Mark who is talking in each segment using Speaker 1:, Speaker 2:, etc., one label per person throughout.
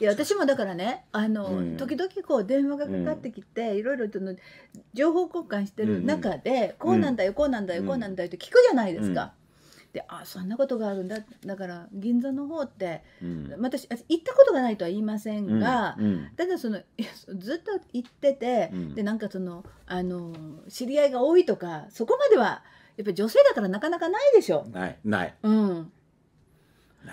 Speaker 1: いや私もだからねあの、うん、時々こう電話がかかってきて、うん、いろいろの情報交換してる中で、うん、こうなんだよこうなんだよ、こうなんだよって聞くじゃないですか。であそんなことがあるんだだから銀座の方って、私行ったことがないとは言いませんが、ただそのずっと行ってて、でなんかそのあの知り合いが多いとかそこまではやっぱり女性だからなかなかないでしょ。ないない。うん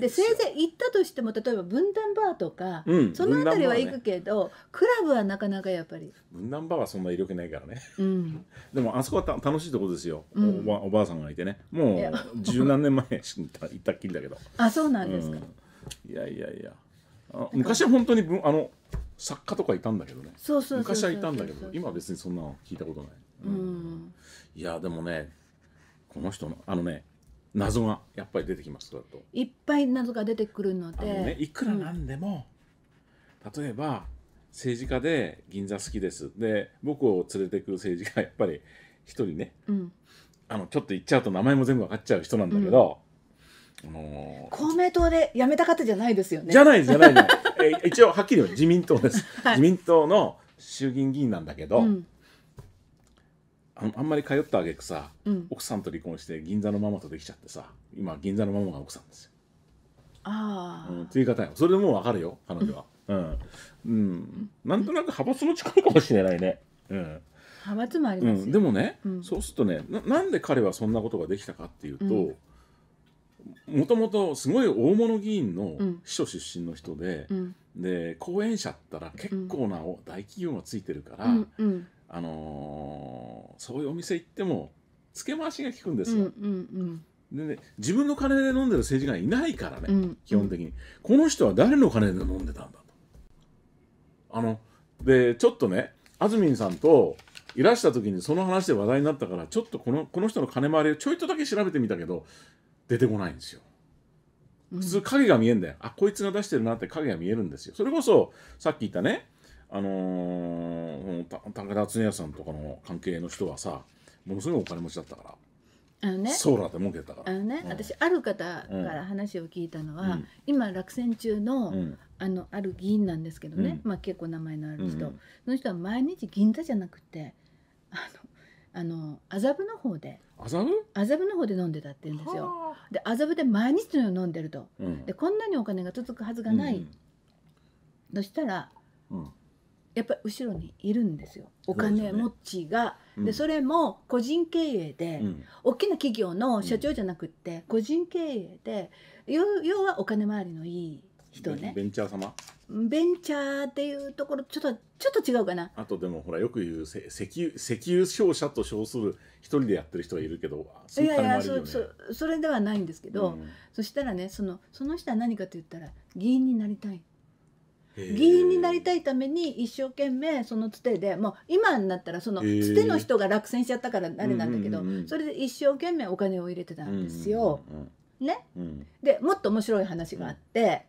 Speaker 1: でせいぜい行ったとしても例えば分断バーとか、うん、その辺りは行くけど、ね、クラブはなかなかやっぱり
Speaker 2: 分断バーはそんな威力ないからね、うん、でもあそこはた楽しいとこですよ、うん、おばおばあさんがいてねもう十何年前に行ったっきりだけど
Speaker 1: あそうなんですか、
Speaker 2: いやいやいや昔は本当にあの作家とかいたんだけどね昔はいたんだけど今は別にそんなの聞いたことない、
Speaker 1: うん
Speaker 2: いやでもねこの人のあのね謎がやっぱり出てきますだと
Speaker 1: いっぱい謎が出てくるのでね、い
Speaker 2: くらなんでも、うん、例えば政治家で銀座好きですで僕を連れてくる政治家やっぱり一人ね、うん、あのちょっと言っちゃうと名前も全部分かっちゃう人なんだけど、うん、あのー、
Speaker 1: 公明党で辞めた方じゃないですよねじゃないじゃな
Speaker 2: いえ一応はっきり言う自民党です、はい、自民党の衆議院議員なんだけど、うんああんまり通ったあげくさ、うん、奥さんと離婚して銀座のママとできちゃってさ今銀座のママが奥さんですよ。
Speaker 1: あ
Speaker 2: あ、うん、ってい方よそれでもう分かるよ彼女は。うん、うん、なんとなく派閥の力かもしれないね。うん
Speaker 1: 派閥もあります、うん、で
Speaker 2: もね、うん、そうするとねなんで彼はそんなことができたかっていうと、もともとすごい大物議員の秘書出身の人で、うん、で後援者ったら結構な大企業がついてるから、うんうん、あのー、そういうお店行ってもつけ回しが効くんですよ。うんうんうん、でね、自分の金で飲んでる政治家いないからね、うんうん、基本的にこの人は誰の金で飲んでたんだと。あのでちょっとね安住さんといらした時にその話で話題になったからちょっとこのこの人の金回りをちょいとだけ調べてみたけど出てこないんですよ。普通影が見えんだよ、うん、あこいつが出してるなって影が見えるんですよそれこそさっき言ったねあのー、高田敦也さんとかの関係の人はさものすごいお金持ちだったから。
Speaker 1: あのね、ソーラー
Speaker 2: で儲けたからあ
Speaker 1: のね、うん、私ある方から話を聞いたのは、うん、今落選中のうん、あのある議員なんですけどね、まあ、結構名前のある人、うんその人は毎日銀座じゃなくてあの麻布の方で麻布麻布の方で飲んでたって言うんですよで麻布で毎日のように飲んでると、でこんなにお金が続くはずがない、そしたら、やっぱり後ろにいるんですよお金持ちが。そで、ね、それも個人経営で、うん、大きな企業の社長じゃなくって個人経営で、うん、要はお金回りのいい人ね。ベンチャー様ベンチャーっていうところちょっとちょっと違うかな
Speaker 2: あとでもほらよく言う石油石油商社と称する一人でやってる人がいるけどい,、やいやそそ
Speaker 1: それではないんですけど、うん、そしたらねそのその人は何かと言ったら議員になりたい議員になりたいために一生懸命そのつてでもう今になったらそのつての人が落選しちゃったからあれなんだけど、それで一生懸命お金を入れてたんですよ。ね、でもっと面白い話があって、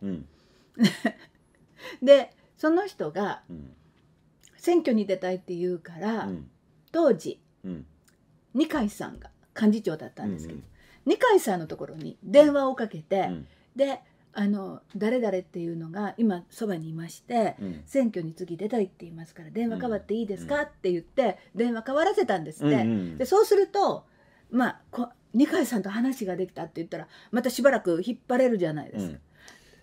Speaker 1: でその人が選挙に出たいって言うから、当時、二階さんが幹事長だったんですけど、二階さんのところに電話をかけて、であの誰々っていうのが今そばにいまして、うん、選挙に次出たいって言いますから電話代わっていいですか、って言って電話代わらせたんですって、でそうするとまあこ二階さんと話ができたって言ったらまたしばらく引っ張れるじゃないですか。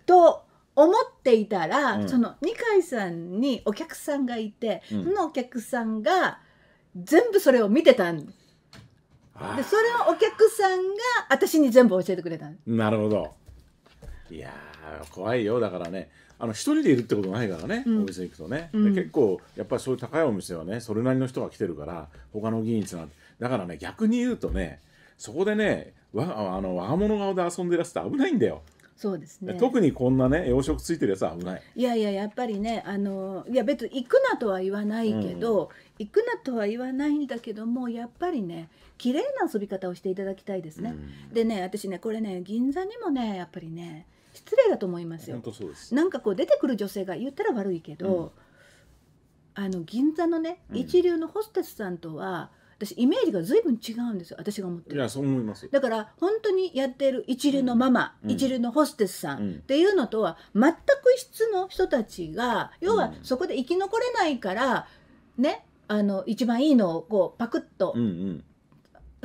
Speaker 1: と思っていたら、うん、その二階さんにお客さんがいて、うん、そのお客さんが全部それを見てたんでそれをお客さんが私に全部教えてくれた
Speaker 2: なるほどいや怖いよだからねあの一人でいるってことないからね、うん、お店行くとね、うん、結構やっぱりそういう高いお店はねそれなりの人が来てるから他の議員つなんてだからね逆に言うとねそこでねわあの若者顔で遊んでらって危ないんだよ。
Speaker 1: そうですね。特
Speaker 2: にこんなね、養殖ついてるやつは危ない。
Speaker 1: いやいや、やっぱりね、あの、いや、別に行くなとは言わないけど。うん、行くなとは言わないんだけども、やっぱりね。綺麗な遊び方をしていただきたいですね。うん、でね、私ね、これね、銀座にもね、やっぱりね。失礼だと思いますよ。本当そうですなんかこう出てくる女性が言ったら悪いけど、うん、あの銀座のね、うん、一流のホステスさんとは私イメージが随分違うんですよ私が思っ
Speaker 2: てるいやそう思いますだ
Speaker 1: から本当にやってる一流のママ、うん、一流のホステスさん、っていうのとは全く異質の人たちが要はそこで生き残れないからねあの一番いいのをこうパクッと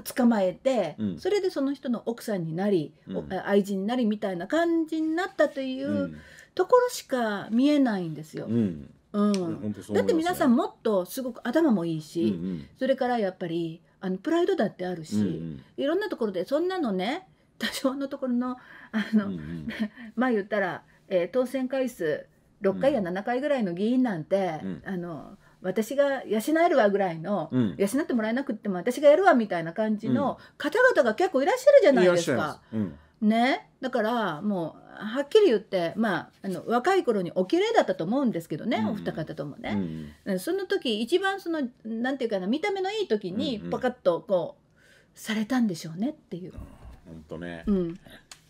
Speaker 1: 捕まえて、うんそれでその人の奥さんになり、おうん愛人になりみたいな感じになったという、うんところしか見えないんですよ。うんうんだって皆さんもっとすごく頭もいいし、うんそれからやっぱりあのプライドだってあるし、うんうんいろんなところでそんなのね 多少のところのあうんの、うん まあ言ったら、えー当選回数6回や7回ぐらいの議員なんて、うんあの私が養えるわぐらいの、うん、養ってもらえなくても私がやるわみたいな感じの方々が結構いらっしゃるじゃないですか。うん、ね、だからもうはっきり言って、まあ、あの若い頃にお綺麗だったと思うんですけどね、うん、お二方ともね、うん、その時一番そのなんていうかな見た目のいい時にパカッとこう、されたんでしょうねっていう。
Speaker 2: 本当ね、うん、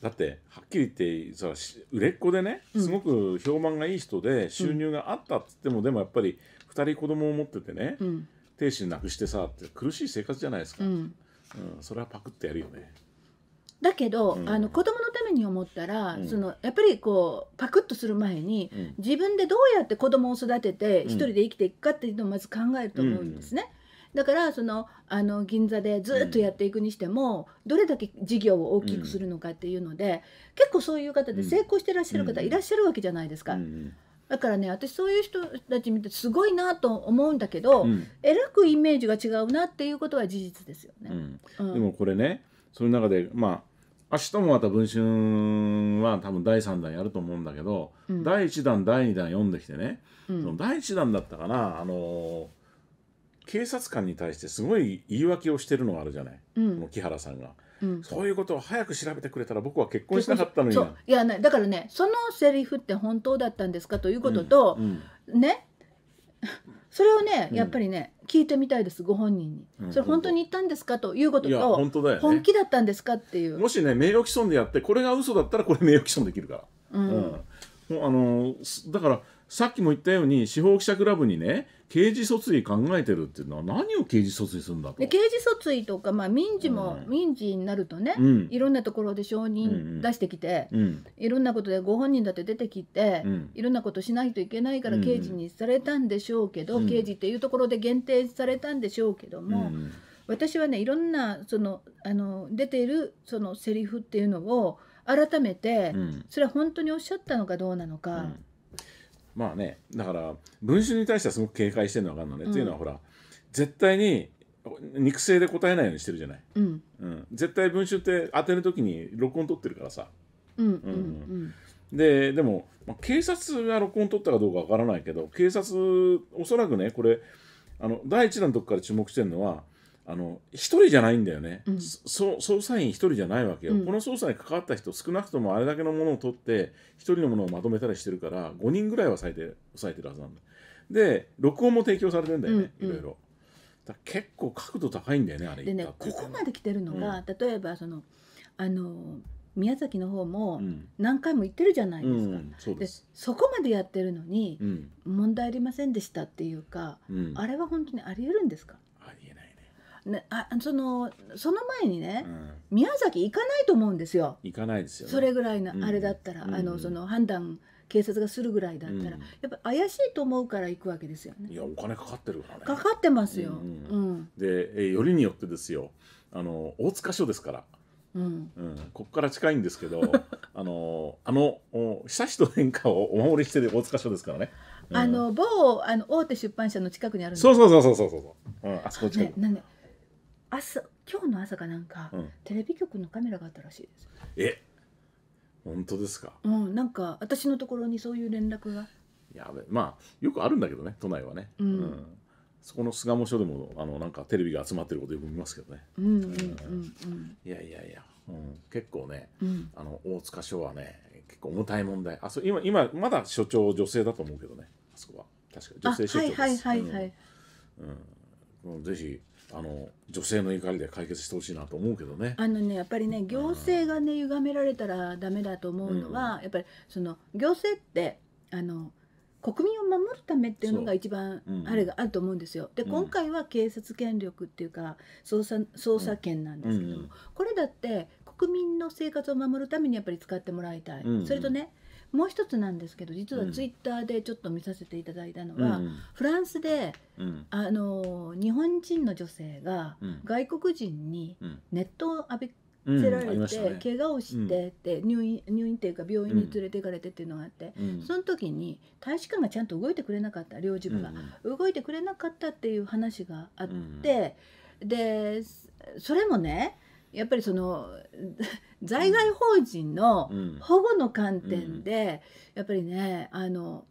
Speaker 2: だってはっきり言ってさ売れっ子でねすごく評判がいい人で収入があったっつっても、でもやっぱり2人子供を持っててね、うん、亭主なくしてさって苦しい生活じゃないですか、うん、うん、それはパクってやるよね。
Speaker 1: だけど、うん、あの子供のために思ったら、うん、そのやっぱりこうパクッとする前に、うん、自分でどうやって子供を育てて一人で生きていくかっていうのをまず考えると思うんですね。だからそのあの銀座でずっとやっていくにしても、どれだけ事業を大きくするのかっていうので、結構そういう方で成功してらっしゃる方いらっしゃるわけじゃないですか。だからね私そういう人たち見てすごいなと思うんだけど、うん、えらくイメージが違うなっていうことは事実ですよ
Speaker 2: ね。うん、でもこれねその中でまあ明日もまた「文春」は多分第3弾やると思うんだけど、うん、第1弾第2弾読んできてね、うん、その第1弾だったかな、あのー、警察官に対してすごい言い訳をしてるのがあるじゃない、うん、木原さんが。そういうことを早く調べてくれたら僕は結婚しなかったのにい
Speaker 1: やだからねそのセリフって本当だったんですかということと、ね それをねやっぱりね、聞いてみたいですご本人に、それ本当に言ったんですかということと本
Speaker 2: 当だよ、本気
Speaker 1: だったんですかっていう
Speaker 2: もしね名誉毀損でやってこれが嘘だったらこれ名誉毀損できるから、うんあのだからさっきも言ったように司法記者クラブにね刑事訴追考えてるっていうのは何を刑事訴追するんだと刑
Speaker 1: 事訴追とか、まあ、民事も、うん、民事になるとね、うん、いろんなところで証人出してきて、うんいろんなことでご本人だって出てきて、うん、いろんなことしないといけないから刑事にされたんでしょうけど、刑事っていうところで限定されたんでしょうけども。私はねいろんなそのあの出ているそのセリフっていうのを改めて、それは本当におっしゃったのかどうなのか、
Speaker 2: まあねだから文春に対してはすごく警戒してるの分かんないね、っていうのはほら絶対に肉声で答えないようにしてるじゃない、うん絶対文春って当てる時に録音取ってるからさ。うんででも、まあ、警察が録音取ったかどうかわからないけど警察おそらくねこれあの第1弾のとこから注目してるのはあの一人じゃないんだよね、うん、そ捜査員一人じゃないわけよ、うん、この捜査に関わった人少なくともあれだけのものを取って一人のものをまとめたりしてるから5人ぐらいは最低抑えてるはずなんだで録音も提供されてんだよね、うんうん、いろいろだ結構角度高いんだよねあれで
Speaker 1: ねここまで来てるのが、うん、例えばそのあの宮崎の方も何回も行ってるじゃない
Speaker 2: ですか、で
Speaker 1: そこまでやってるのに問題ありませんでしたっていうか、あれは本当にありえるんですかね、あそのその前にね、うん、宮崎行かないと思うんです
Speaker 2: よ行かないですよ、ね、それぐらいのあれだった
Speaker 1: ら、うん、あのその判断警察がするぐらいだったら、うん、やっぱ怪しいと思うから行くわけですよねいやお
Speaker 2: 金かかってるからねか
Speaker 1: かってますよ、う
Speaker 2: んでえよりによってですよあの大塚署ですからうん、うん、ここから近いんですけど あのあの悠仁殿下をお守りしてる大塚署ですからね、うん、あの
Speaker 1: 某あの大手出版社の近くにあるんですそうそう
Speaker 2: そうそうそうそう、うん、あそこ近く、ね
Speaker 1: ね、朝今日の朝かなんか、うんテレビ局のカメラがあったらしいです
Speaker 2: え本当ですか
Speaker 1: うんなんか私のところにそういう連絡が
Speaker 2: やべまあよくあるんだけどね都内はね、うんそこの巣鴨署でもあのなんかテレビが集まってることよく見ますけどねうんうんうんいやいやいや、うん、結構ねうんあの大塚署はね結構重たい問題あそう今今まだ署長女性だと思うけどねあそこは確か女性署長ですはいはいはい、うんうん、ぜひあの女性の怒りで解決してほしいなと思うけどね。
Speaker 1: あのねやっぱりね行政がね歪められたらダメだと思うのは、うん、やっぱりその行政ってあの国民を守るためっていうのが一番あれがあると思うんですよ。うん、で今回は警察権力っていうか捜査捜査権なんですけども、うん、これだって国民の生活を守るためにやっぱり使ってもらいたい。それとねもう一つなんですけど実はツイッターでちょっと見させていただいたのは、うん、フランスで、うん、あの日本人の女性が外国人に熱湯を浴びせられて、うんね、怪我をしてって入院入院っていうか病院に連れていかれてっていうのがあって、その時に大使館がちゃんと動いてくれなかった領事部が、動いてくれなかったっていう話があって、でそれもねやっぱりその 在外邦人の保護の観点で、やっぱりねあの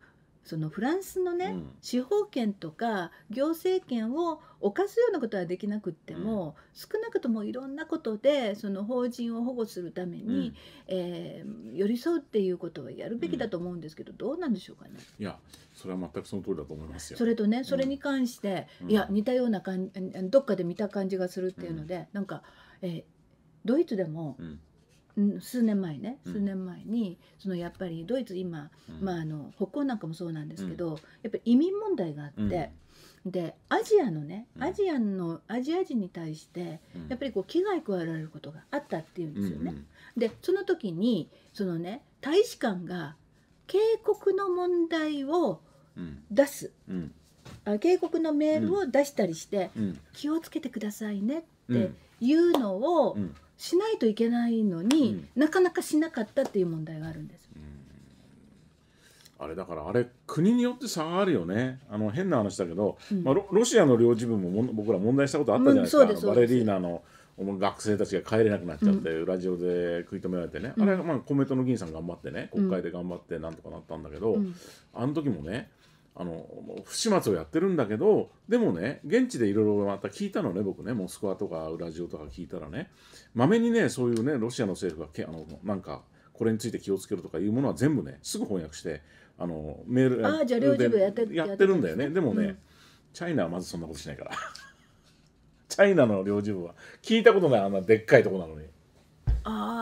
Speaker 1: そのフランスのね、うん、司法権とか行政権を犯すようなことはできなくっても、うん、少なくともいろんなことでその法人を保護するために、うん、えー、寄り添うっていうことはやるべきだと思うんですけど、どうなんでしょうかね。
Speaker 2: いやそれは全くその通りだと思いますよ。それとねそれに
Speaker 1: 関して、いや似たようなかんどっかで見た感じがするっていうので、うん、なんか。えドイツでも、数年前ね数年前に、そのやっぱりドイツ今、まあ、あの北欧なんかもそうなんですけど、やっぱり移民問題があって。でアジアのねアジアのアジア人に対してやっぱりこう危害加えられることがあったっていうんですよね。うんうん、でその時にそのね大使館が警告の問題を出す、うん、警告のメールを出したりして、うん、気をつけてくださいねっていうのをしないといけないのに、うん、なかなかしなかったっていう問題があるんです。
Speaker 2: あれだからあれ国によって差があるよねあの変な話だけど、うん、まあ、ロシアの領事部も僕ら問題したことあったじゃないですか、うん、すバレリーナの学生たちが帰れなくなっちゃって、うん、ラジオで食い止められてね、あれまあ公明党の議員さん頑張ってね国会で頑張ってなんとかなったんだけど、あの時もねあの不始末をやってるんだけどでもね現地でいろいろまた聞いたのね僕ねモスクワとかウラジオとか聞いたらねまめにねそういうねロシアの政府がけあのなんかこれについて気をつけるとかいうものは全部ねすぐ翻訳してあのメールあじゃ領事部やってやってるんだよねでもね、うん、チャイナはまずそんなことしないから チャイナの領事部は聞いたことないあんなでっかいとこなのに
Speaker 1: ああ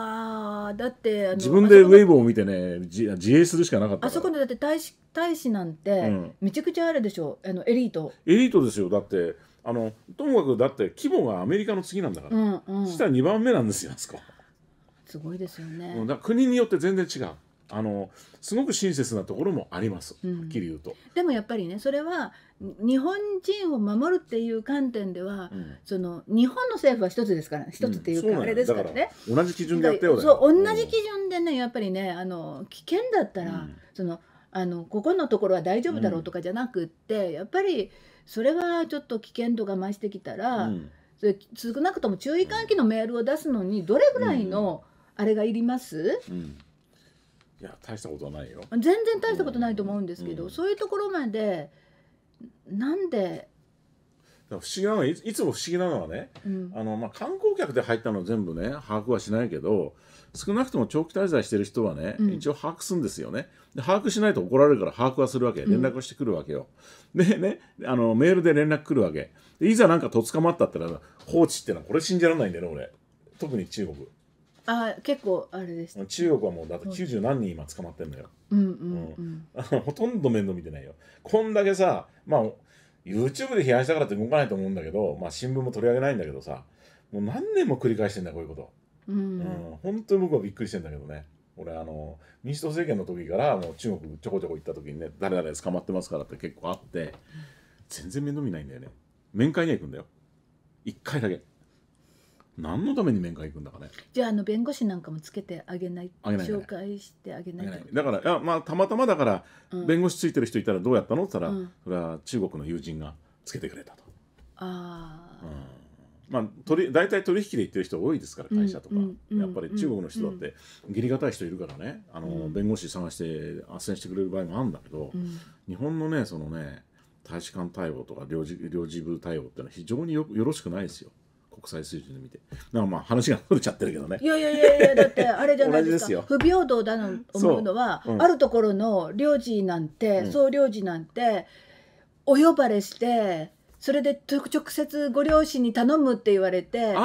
Speaker 1: だって自分で
Speaker 2: ウェイボーを見てね自自衛するしかなかったあそこ
Speaker 1: でだって大使大使なんてめちゃくちゃあるでしょ、うあのエリート
Speaker 2: エリートですよだってあのともかくだって規模がアメリカの次なんだから、うんうん、そしたら2番目なんですよあそこ
Speaker 1: すごいですよね
Speaker 2: だ国によって全然違うあのすごく親切なところもあります、うん、はっきり言うと。
Speaker 1: でもやっぱりねそれは日本人を守るっていう観点では、うん、その日本の政府は一つですから一つっていうか、うん、うあれですからね同
Speaker 2: じ基準でやってよそう同じ基
Speaker 1: 準でねやっぱりねあの危険だったら、そのあのここのところは大丈夫だろうとかじゃなくって、やっぱりそれはちょっと危険度が増してきたら、それ少なくとも注意喚起のメールを出すのにどれぐらいのあれがいります、
Speaker 2: うんいや大したことはないよ
Speaker 1: 全然大したことないと思うんですけど、うん、そういうところまでなんで
Speaker 2: 不思議なのはいつも不思議なのはね、うん、あのまあ、観光客で入ったの全部ね把握はしないけど少なくとも長期滞在してる人はね、うん、一応把握するんですよねで把握しないと怒られるから把握はするわけ連絡をしてくるわけよ、うん、でねあのメールで連絡くるわけいざなんかとつかまったったら放置ってのはこれ信じられないんだよね俺特に中国
Speaker 1: あ結構
Speaker 2: あれです中国はもうだって90何人今捕まってんのよ、
Speaker 1: うん
Speaker 2: ほとんど面倒見てないよこんだけさまあ YouTube で批判したからって動かないと思うんだけど、まあ、新聞も取り上げないんだけどさもう何年も繰り返してんだこういうこと、
Speaker 1: うん、うん、
Speaker 2: 本当に僕はびっくりしてんだけどね俺あの民主党政権の時からもう中国ちょこちょこ行った時にね誰々捕まってますからって結構あって全然面倒見ないんだよね面会には行くんだよ1回だけ何のために面会行くんだかね
Speaker 1: じゃああの弁護士なんかもつけてあげない紹介してあげない
Speaker 2: だからいや、まあ、たまたまだから、うん、弁護士ついてる人いたらどうやったのって言ったら、うん、それは中国の友人がつけてくれたと
Speaker 1: あ
Speaker 2: あ、うん、まあ取大体取引で行ってる人多いですから会社とか、やっぱり中国の人だって義理堅い人いるからねあの、弁護士探して斡旋してくれる場合もあるんだけど、日本のねそのね大使館対応とか領事領事部対応ってのは非常によよろしくないですよ国際水準で見てなんかまあ話が取れちゃってるけどねいやいやいやいやだって
Speaker 1: あれじゃないですか不平等だの思うのは、うん、あるところの領事なんて、総領事なんてお呼ばれしてそれで直接ご両親に頼むって言われてそれです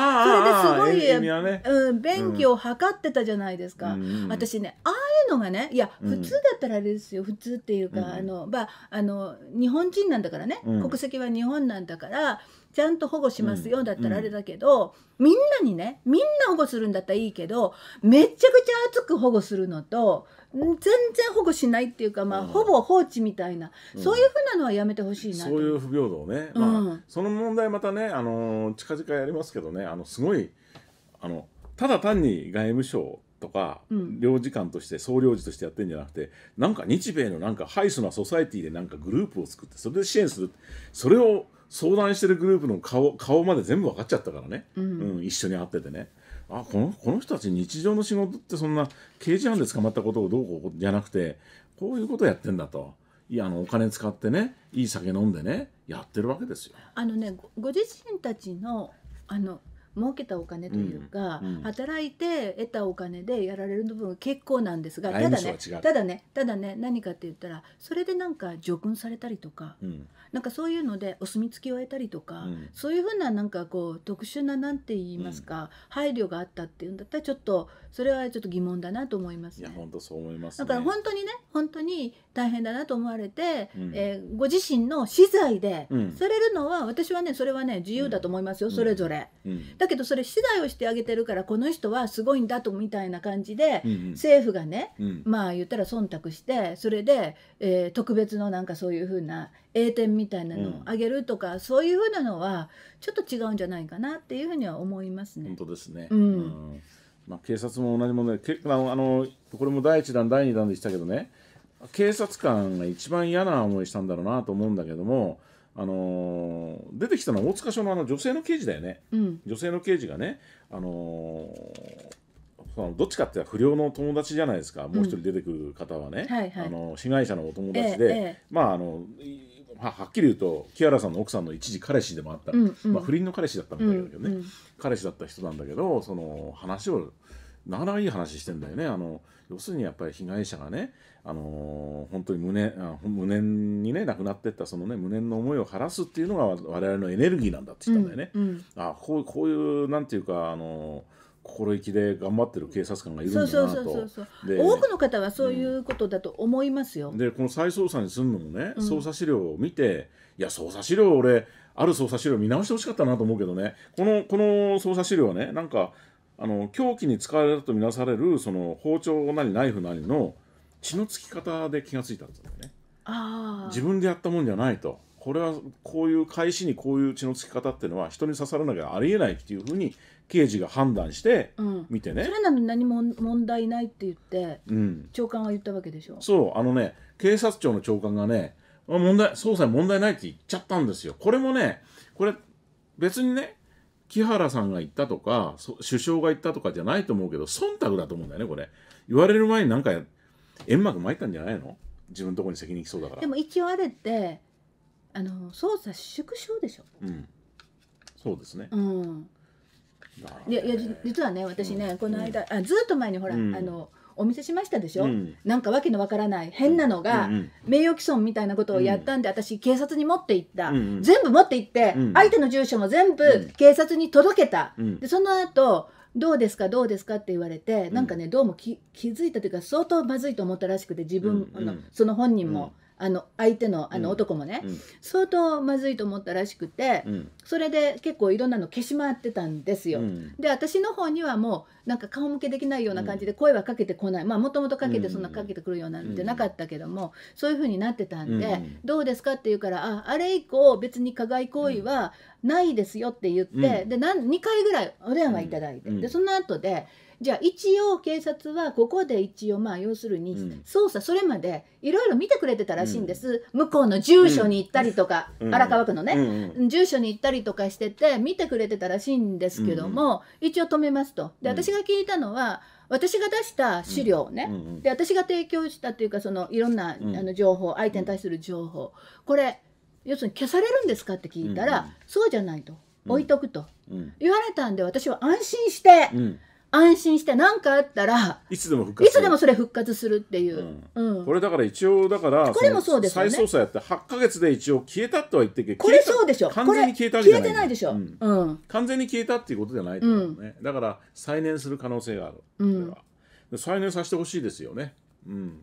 Speaker 1: ごい、ね、うん、便宜を図ってたじゃないですか、うん、私ねああいうのがねいや普通だったらあれですよ、うん、普通っていうか、うん、あのまああの日本人なんだからね、国籍は日本なんだからちゃんと保護しますよだったらあれだけど、みんなにねみんな保護するんだったらいいけどめちゃくちゃ熱く保護するのと全然保護しないっていうか、まあ、ほぼ放置みたいな、うん、そういうふうなのはやめてほしいなそ
Speaker 2: ういう不平等ね、まあ、うん、その問題またね、あの近々やりますけどねあのすごいあのただ単に外務省とか、領事館として総領事としてやってるんじゃなくてなんか日米のなんかハイスなソサエティでなんかグループを作ってそれで支援するそれを相談してるグループの顔顔まで全部分かっちゃったからね、うん、うん、一緒に会っててねあこのこの人たち日常の仕事ってそんな刑事犯で捕まったことをどうこうじゃなくてこういうことやってんだと。いやあのお金使ってねいい酒飲んでねやってるわけですよ。
Speaker 1: あのねご自身たちのあの儲けたお金というか、うんうん、働いて得たお金でやられる部分結構なんですがただねただねただね何かって言ったらそれでなんか除軍されたりとか、うん、なんかそういうのでお墨付きを得たりとか、うん、そういうふうななんかこう特殊ななんて言いますか、配慮があったっていうんだったらちょっと。それはちょっと疑問だなと思います、ね、いや
Speaker 2: 本当そう思います、ね、だから本
Speaker 1: 当にね本当に大変だなと思われて、うん、えー、ご自身の資材でされるのは、うん、私はねそれはね自由だと思いますよ、うん、それぞれ、だけどそれ資材をしてあげてるからこの人はすごいんだとみたいな感じで、うんうん、政府がね、まあ言ったら忖度してそれで、えー、特別のなんかそういうふうな栄転みたいなのをあげるとか、そういうふうなのはちょっと違うんじゃないかなっていうふうには思いますね。
Speaker 2: 本当ですね、うんまあ、警察も同じもの結構あのこれも第1弾第2弾でしたけどね警察官が一番嫌な思いしたんだろうなと思うんだけどもあのー、出てきたのは大塚署のあの女性の刑事だよね、うん、女性の刑事がね、あのー、どっちかって不良の友達じゃないですか、うん、もう一人出てくる方はね、はいはい、あの被害者のお友達で、ええ、まああのはっきり言うと木原さんの奥さんの一時彼氏でもあった、うんうん、まあ、不倫の彼氏だったんだけどね、うんうん、彼氏だった人なんだけどその話をなかなかいい話してんだよねあの要するにやっぱり被害者がね、あの本当に無念あにね亡くなってったそのね無念の思いを晴らすっていうのが我々のエネルギーなんだって言ったんだよね。うんうん、あこうこういうなんていうかあの心意気で頑張ってる警察官がいるんだなとそうそうそうそう多く
Speaker 1: の方はそういうことだと思いますよ、う
Speaker 2: ん、でこの再捜査にするのもね捜査資料を見て、うん、いや捜査資料俺ある捜査資料見直してほしかったなと思うけどねこのこの捜査資料はねなんかあの凶器に使われたとみなされるその包丁なりナイフなりの血のつき方で気がついたんですよね自分でやったもんじゃないとこれはこういう返しにこういう血のつき方っていうのは人に刺さらなきゃありえないっていうふうに刑事が判断してうん見てね、それ
Speaker 1: なのに何も問題ないって言ってうん、長官は言ったわけでしょ
Speaker 2: そうあのね警察庁の長官がね問題捜査に問題ないって言っちゃったんですよこれもねこれ別にね木原さんが言ったとか首相が言ったとかじゃないと思うけど忖度だと思うんだよねこれ言われる前になんか煙幕巻いたんじゃないの自分のところに責任きそうだからでも
Speaker 1: 一応あれってあの捜査縮小でしょ、
Speaker 2: うん、そうですね、う
Speaker 1: ん、いやいや実はね私ね、うん、この間、あずっと前にほら、あのお見せしましたでしょ、うん、なんかわけのわからない変なのが、うんうん、名誉毀損みたいなことをやったんで、私警察に持って行った、うんうん、全部持って行って、うん、相手の住所も全部警察に届けた、うん、でその後どうですかどうですかって言われて、うん、なんかねどうも気づいたというか相当まずいと思ったらしくて自分、のその本人も。あの相手のあの男もね、うん、相当まずいと思ったらしくて、うん、それで結構いろんなの消し回ってたんですよ。うん、で私の方にはもうなんか顔向けできないような感じで声はかけてこない、まあもともとかけてそんなかけてくるようなんてなかったけども、そういうふうになってたんで、どうですかって言うからああれ以降別に加害行為はないですよって言って、で2回ぐらいお電話いただいて、でその後でじゃあ一応警察はここで一応まあ要するに捜査それまでいろいろ見てくれてたらしいんです、うん、向こうの住所に行ったりとか、うん、荒川区のね、うん、住所に行ったりとかしてて見てくれてたらしいんですけども、一応止めますと。で私が聞いたのは、私が出した資料ね、で私が提供したというかそのいろんな、あの情報相手に対する情報これ要するに消されるんですかって聞いたら、そうじゃないと置いとくと、言われたんで私は安心して。安心して何かあったら
Speaker 2: いつでも復活いつでもそれ
Speaker 1: 復活するっていう、うん
Speaker 2: うん、これだから一応だからこれもそうですよ、ね、再捜査やって8か月で一応消えたとは言ってけこれそうでしょ完全に消えたわけじゃない消えてない
Speaker 1: でしょ、うんう
Speaker 2: ん、完全に消えたっていうことじゃないと思うね、だから再燃する可能性がある、うん、再燃させてほしいですよねうん